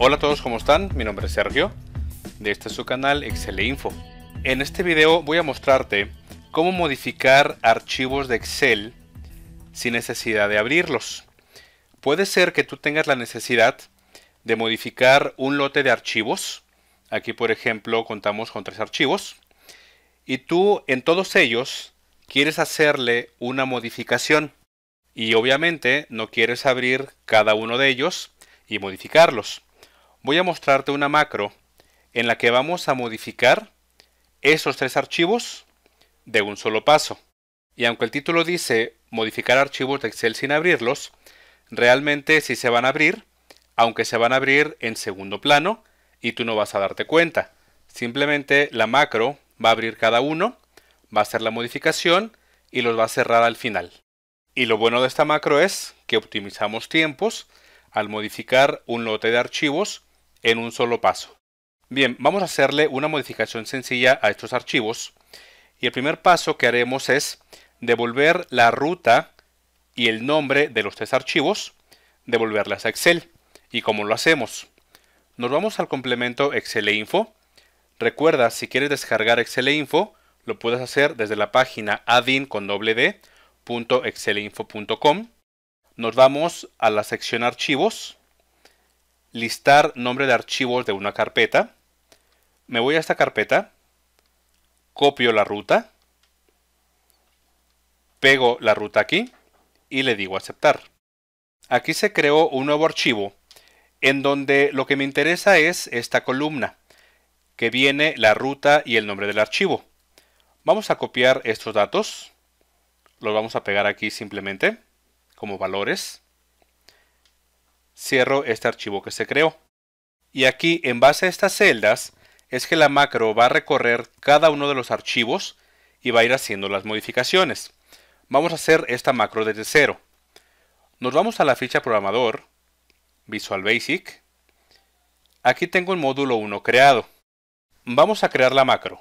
Hola a todos, ¿cómo están? Mi nombre es Sergio, de este es su canal Excel Info. En este video voy a mostrarte cómo modificar archivos de Excel sin necesidad de abrirlos. Puede ser que tú tengas la necesidad de modificar un lote de archivos. Aquí, por ejemplo, contamos con tres archivos. Y tú en todos ellos quieres hacerle una modificación. Y obviamente no quieres abrir cada uno de ellos y modificarlos voy a mostrarte una macro en la que vamos a modificar esos tres archivos de un solo paso. Y aunque el título dice modificar archivos de Excel sin abrirlos, realmente sí se van a abrir, aunque se van a abrir en segundo plano y tú no vas a darte cuenta. Simplemente la macro va a abrir cada uno, va a hacer la modificación y los va a cerrar al final. Y lo bueno de esta macro es que optimizamos tiempos al modificar un lote de archivos en un solo paso. Bien, vamos a hacerle una modificación sencilla a estos archivos y el primer paso que haremos es devolver la ruta y el nombre de los tres archivos, devolverlas a Excel. ¿Y cómo lo hacemos? Nos vamos al complemento Excel e Info. Recuerda, si quieres descargar Excel e Info, lo puedes hacer desde la página adin con e Nos vamos a la sección archivos listar nombre de archivos de una carpeta. Me voy a esta carpeta, copio la ruta, pego la ruta aquí y le digo aceptar. Aquí se creó un nuevo archivo en donde lo que me interesa es esta columna, que viene la ruta y el nombre del archivo. Vamos a copiar estos datos, los vamos a pegar aquí simplemente como valores cierro este archivo que se creó. Y aquí, en base a estas celdas, es que la macro va a recorrer cada uno de los archivos y va a ir haciendo las modificaciones. Vamos a hacer esta macro desde cero. Nos vamos a la ficha programador, Visual Basic. Aquí tengo el módulo 1 creado. Vamos a crear la macro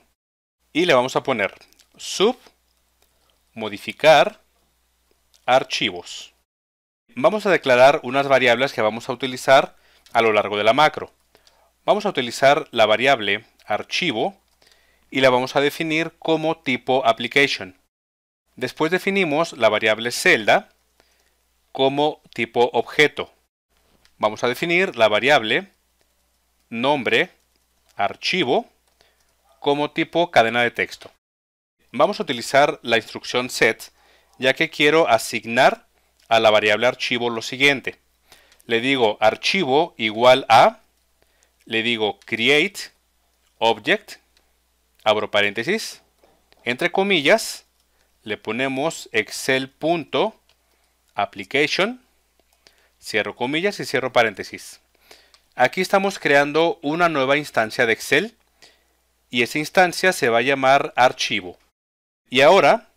y le vamos a poner sub modificar archivos vamos a declarar unas variables que vamos a utilizar a lo largo de la macro. Vamos a utilizar la variable archivo y la vamos a definir como tipo application. Después definimos la variable celda como tipo objeto. Vamos a definir la variable nombre archivo como tipo cadena de texto. Vamos a utilizar la instrucción set ya que quiero asignar a la variable archivo lo siguiente. Le digo archivo igual a, le digo create object, abro paréntesis, entre comillas, le ponemos excel.application, cierro comillas y cierro paréntesis. Aquí estamos creando una nueva instancia de Excel y esa instancia se va a llamar archivo. Y ahora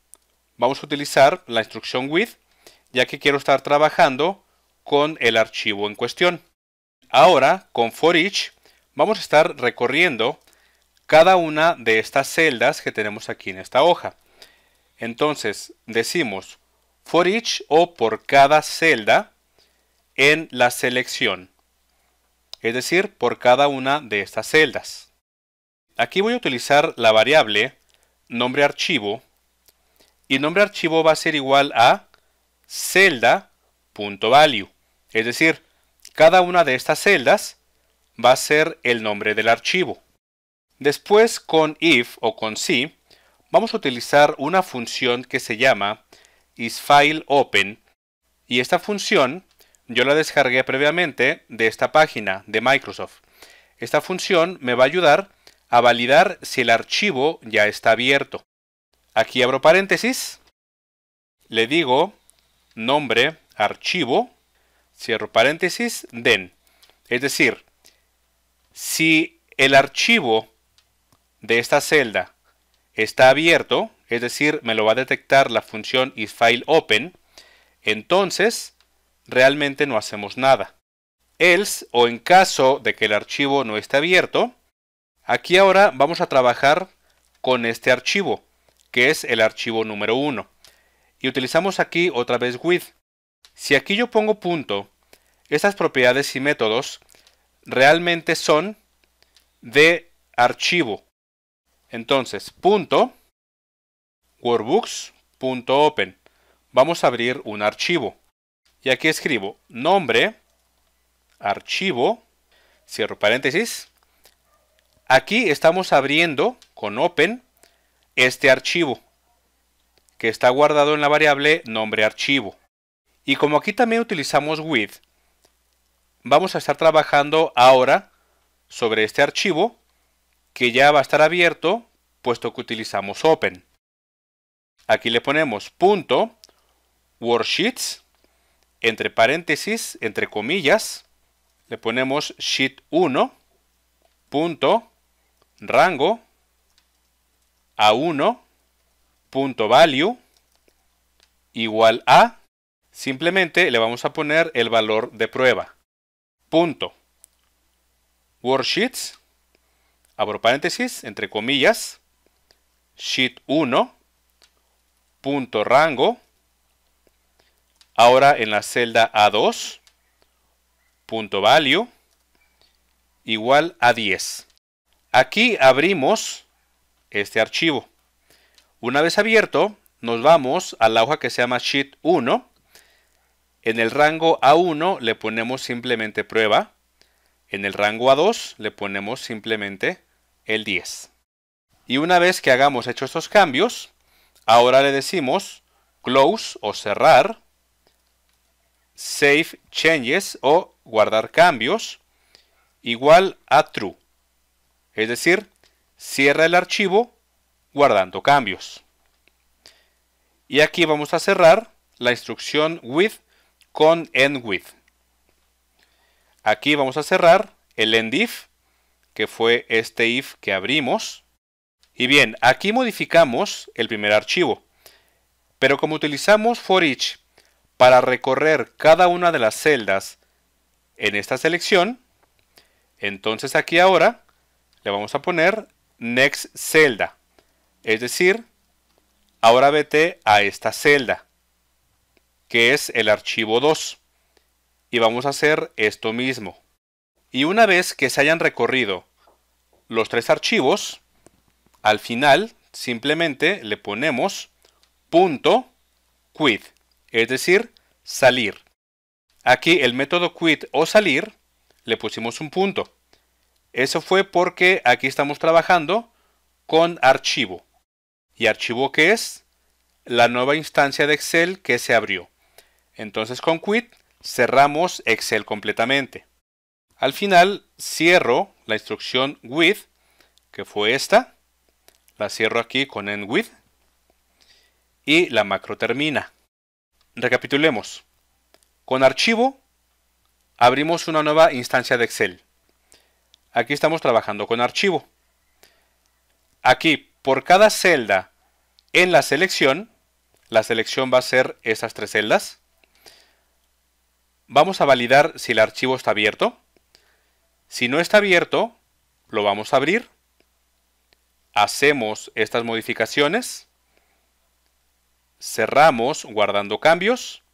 vamos a utilizar la instrucción with ya que quiero estar trabajando con el archivo en cuestión. Ahora, con for each vamos a estar recorriendo cada una de estas celdas que tenemos aquí en esta hoja. Entonces, decimos for each o por cada celda en la selección, es decir, por cada una de estas celdas. Aquí voy a utilizar la variable nombre archivo y nombre archivo va a ser igual a celda.value. Es decir, cada una de estas celdas va a ser el nombre del archivo. Después con if o con si vamos a utilizar una función que se llama isFileOpen y esta función yo la descargué previamente de esta página de Microsoft. Esta función me va a ayudar a validar si el archivo ya está abierto. Aquí abro paréntesis, le digo nombre, archivo, cierro paréntesis, den. Es decir, si el archivo de esta celda está abierto, es decir, me lo va a detectar la función isFileOpen, entonces realmente no hacemos nada. Else, o en caso de que el archivo no esté abierto, aquí ahora vamos a trabajar con este archivo, que es el archivo número 1 y utilizamos aquí otra vez with. Si aquí yo pongo punto, estas propiedades y métodos realmente son de archivo. Entonces, punto workbooks.open. Vamos a abrir un archivo. Y aquí escribo nombre, archivo, cierro paréntesis. Aquí estamos abriendo con open este archivo que está guardado en la variable nombre archivo. Y como aquí también utilizamos with, vamos a estar trabajando ahora sobre este archivo que ya va a estar abierto puesto que utilizamos open. Aquí le ponemos punto worksheets entre paréntesis, entre comillas, le ponemos sheet 1 punto rango a 1 punto value igual a, simplemente le vamos a poner el valor de prueba. Punto. Worksheets, abro paréntesis, entre comillas, sheet 1, punto rango, ahora en la celda A2, punto value, igual a 10. Aquí abrimos este archivo. Una vez abierto, nos vamos a la hoja que se llama Sheet 1. En el rango A1 le ponemos simplemente prueba. En el rango A2 le ponemos simplemente el 10. Y una vez que hagamos hecho estos cambios, ahora le decimos close o cerrar, save changes o guardar cambios, igual a true. Es decir, cierra el archivo guardando cambios. Y aquí vamos a cerrar la instrucción with con end with. Aquí vamos a cerrar el end if, que fue este if que abrimos. Y bien, aquí modificamos el primer archivo. Pero como utilizamos for each para recorrer cada una de las celdas en esta selección, entonces aquí ahora le vamos a poner next celda. Es decir, ahora vete a esta celda, que es el archivo 2, y vamos a hacer esto mismo. Y una vez que se hayan recorrido los tres archivos, al final simplemente le ponemos punto quit, es decir, salir. Aquí el método quit o salir le pusimos un punto. Eso fue porque aquí estamos trabajando con archivo y archivo que es la nueva instancia de Excel que se abrió. Entonces con quit cerramos Excel completamente. Al final cierro la instrucción with, que fue esta. La cierro aquí con end with y la macro termina. Recapitulemos. Con archivo abrimos una nueva instancia de Excel. Aquí estamos trabajando con archivo. Aquí, por cada celda en la selección, la selección va a ser esas tres celdas. Vamos a validar si el archivo está abierto. Si no está abierto, lo vamos a abrir. Hacemos estas modificaciones. Cerramos guardando cambios.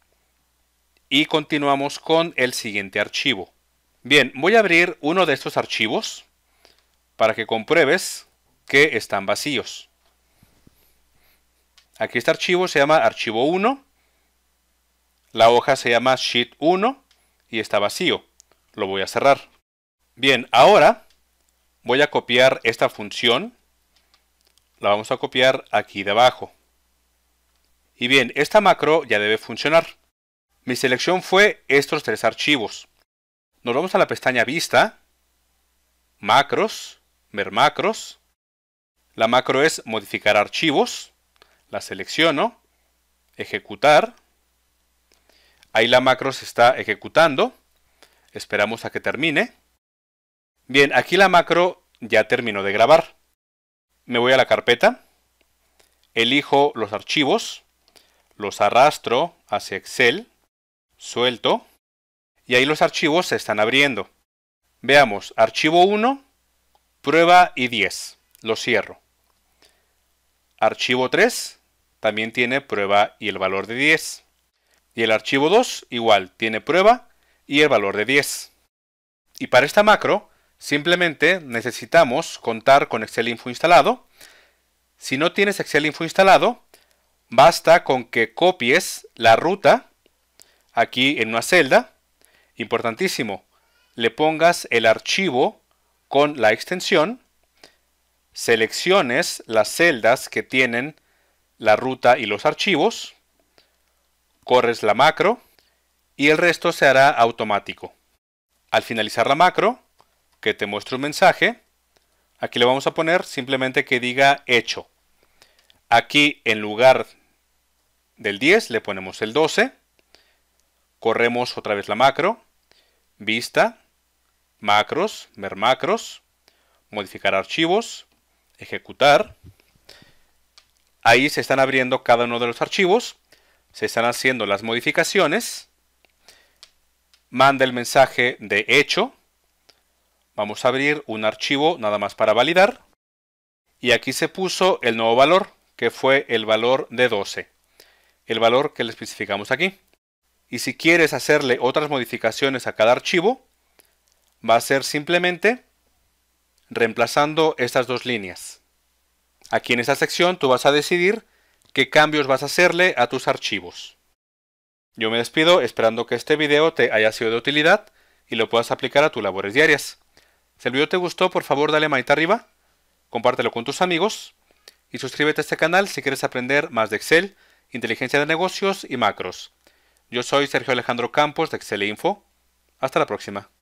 Y continuamos con el siguiente archivo. Bien, voy a abrir uno de estos archivos para que compruebes que están vacíos. Aquí este archivo se llama archivo 1, la hoja se llama sheet 1 y está vacío. Lo voy a cerrar. Bien, ahora voy a copiar esta función. La vamos a copiar aquí debajo. Y bien, esta macro ya debe funcionar. Mi selección fue estos tres archivos. Nos vamos a la pestaña Vista, Macros, Ver Macros. La macro es Modificar archivos la selecciono, ejecutar, ahí la macro se está ejecutando, esperamos a que termine. Bien, aquí la macro ya terminó de grabar. Me voy a la carpeta, elijo los archivos, los arrastro hacia Excel, suelto, y ahí los archivos se están abriendo. Veamos, archivo 1, prueba y 10, lo cierro. Archivo 3, también tiene prueba y el valor de 10. Y el archivo 2 igual tiene prueba y el valor de 10. Y para esta macro, simplemente necesitamos contar con Excel Info instalado. Si no tienes Excel Info instalado, basta con que copies la ruta aquí en una celda. Importantísimo, le pongas el archivo con la extensión, selecciones las celdas que tienen la ruta y los archivos, corres la macro y el resto se hará automático. Al finalizar la macro, que te muestre un mensaje, aquí le vamos a poner simplemente que diga hecho. Aquí en lugar del 10 le ponemos el 12, corremos otra vez la macro, vista, macros, ver macros, modificar archivos, ejecutar, Ahí se están abriendo cada uno de los archivos, se están haciendo las modificaciones, manda el mensaje de hecho, vamos a abrir un archivo nada más para validar, y aquí se puso el nuevo valor, que fue el valor de 12, el valor que le especificamos aquí. Y si quieres hacerle otras modificaciones a cada archivo, va a ser simplemente reemplazando estas dos líneas. Aquí en esta sección tú vas a decidir qué cambios vas a hacerle a tus archivos. Yo me despido esperando que este video te haya sido de utilidad y lo puedas aplicar a tus labores diarias. Si el video te gustó, por favor dale manita arriba, compártelo con tus amigos y suscríbete a este canal si quieres aprender más de Excel, inteligencia de negocios y macros. Yo soy Sergio Alejandro Campos de Excel Info. Hasta la próxima.